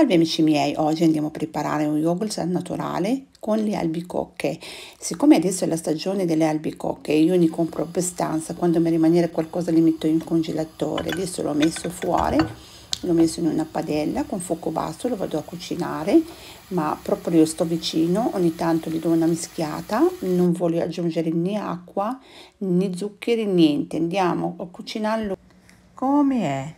Salve amici miei, oggi andiamo a preparare un yogurt naturale con le albicocche. Siccome adesso è la stagione delle albicocche, io ne compro abbastanza, quando mi rimane qualcosa li metto in congelatore. Adesso l'ho messo fuori, l'ho messo in una padella con fuoco basso, lo vado a cucinare, ma proprio io sto vicino, ogni tanto gli do una mischiata, non voglio aggiungere né acqua né zuccheri, niente. Andiamo a cucinarlo come è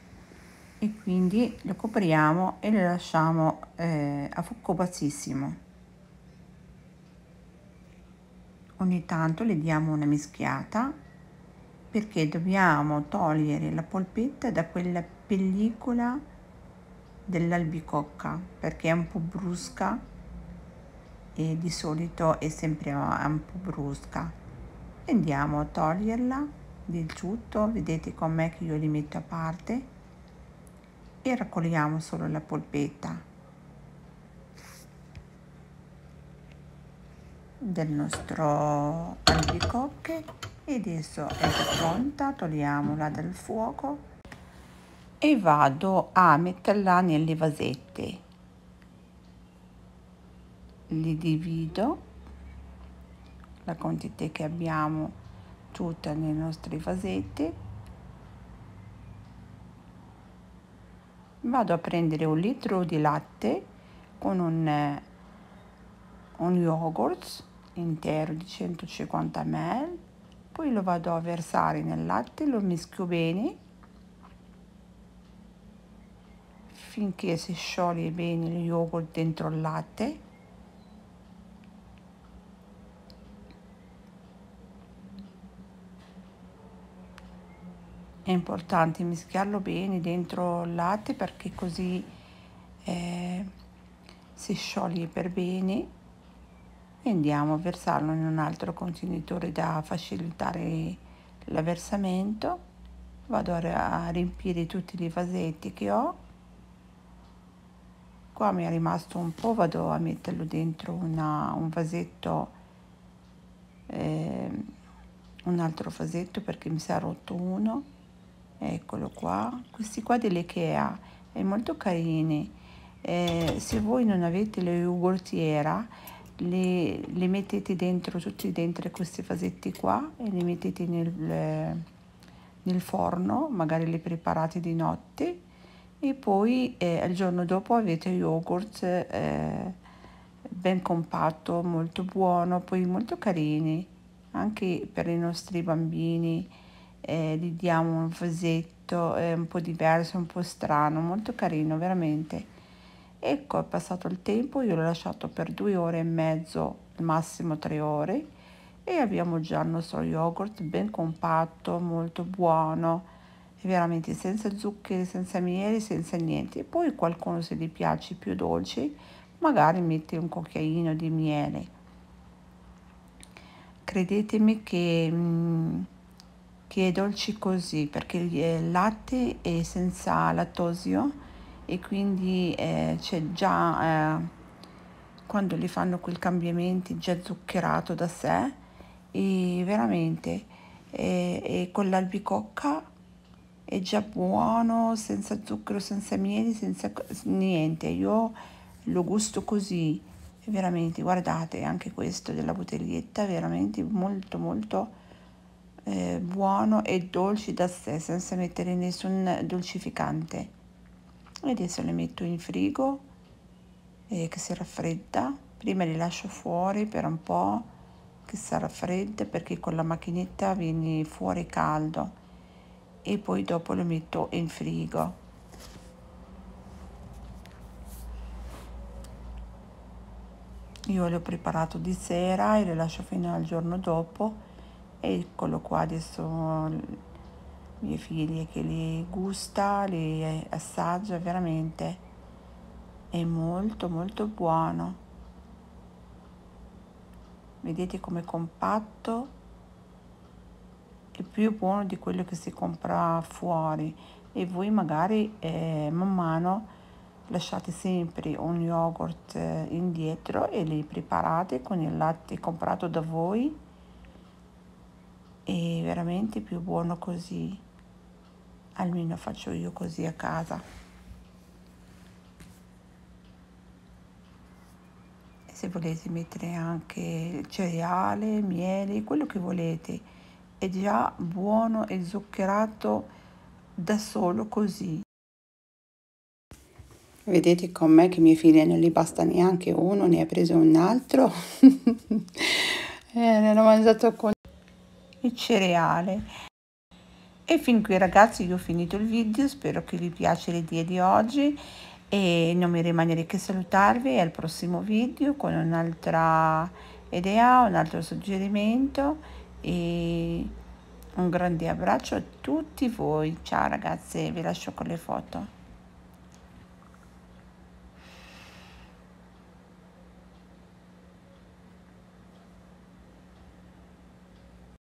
e quindi lo copriamo e lo lasciamo eh, a fuoco bassissimo ogni tanto le diamo una mischiata perché dobbiamo togliere la polpetta da quella pellicola dell'albicocca perché è un po' brusca e di solito è sempre eh, un po' brusca andiamo a toglierla del tutto vedete com'è che io li metto a parte e raccogliamo solo la polpetta del nostro albicocche e adesso è pronta togliamola dal fuoco e vado a metterla nelle vasette li divido la quantità che abbiamo tutta nelle nostre vasette vado a prendere un litro di latte con un, eh, un yogurt intero di 150 ml poi lo vado a versare nel latte lo mischio bene finché si scioglie bene il yogurt dentro il latte è importante mischiarlo bene dentro il latte perché così eh, si scioglie per bene e andiamo a versarlo in un altro contenitore da facilitare l'avversamento vado a riempire tutti i vasetti che ho qua mi è rimasto un po' vado a metterlo dentro una, un vasetto eh, un altro vasetto perché mi si è rotto uno eccolo qua questi qua dell'Ikea è molto carini eh, se voi non avete le yogurtiera le, le, mettete dentro tutti dentro questi vasetti qua e li mettete nel, nel forno magari li preparate di notte e poi eh, il giorno dopo avete yogurt eh, ben compatto molto buono poi molto carini anche per i nostri bambini eh, gli diamo un vasetto eh, un po' diverso, un po' strano, molto carino veramente. Ecco, è passato il tempo, io l'ho lasciato per due ore e mezzo, massimo tre ore, e abbiamo già il nostro yogurt ben compatto, molto buono, veramente senza zuccheri, senza miele, senza niente. Poi qualcuno se gli piace più dolce, magari mette un cucchiaino di miele. Credetemi che mh, mm, che è dolce così perché eh, il latte è senza lattosio e quindi eh, c'è già eh, quando li fanno quel cambiamento già zuccherato da sé e veramente eh, e con l'albicocca è già buono senza zucchero senza miele senza niente io lo gusto così veramente guardate anche questo della bottiglietta veramente molto molto eh, buono e dolci da sé senza mettere nessun dolcificante e adesso le metto in frigo eh, che si raffredda prima le lascio fuori per un po' che sarà fredda perché con la macchinetta viene fuori caldo e poi dopo lo metto in frigo io le ho preparato di sera e le lascio fino al giorno dopo eccolo qua adesso mie figlie che li gusta le assaggia veramente è molto molto buono vedete come compatto è più buono di quello che si compra fuori e voi magari eh, man mano lasciate sempre un yogurt eh, indietro e li preparate con il latte comprato da voi è veramente più buono così, almeno faccio io così a casa. E se volete mettere anche cereale, miele, quello che volete, è già buono e zuccherato da solo così. Vedete con me che mia figlia non gli basta neanche uno, ne ha preso un altro. e eh, ne hanno mangiato con e cereale. E fin qui ragazzi io ho finito il video, spero che vi piace l'idea di oggi e non mi rimanere che salutarvi al prossimo video con un'altra idea, un altro suggerimento e un grande abbraccio a tutti voi. Ciao ragazze, vi lascio con le foto.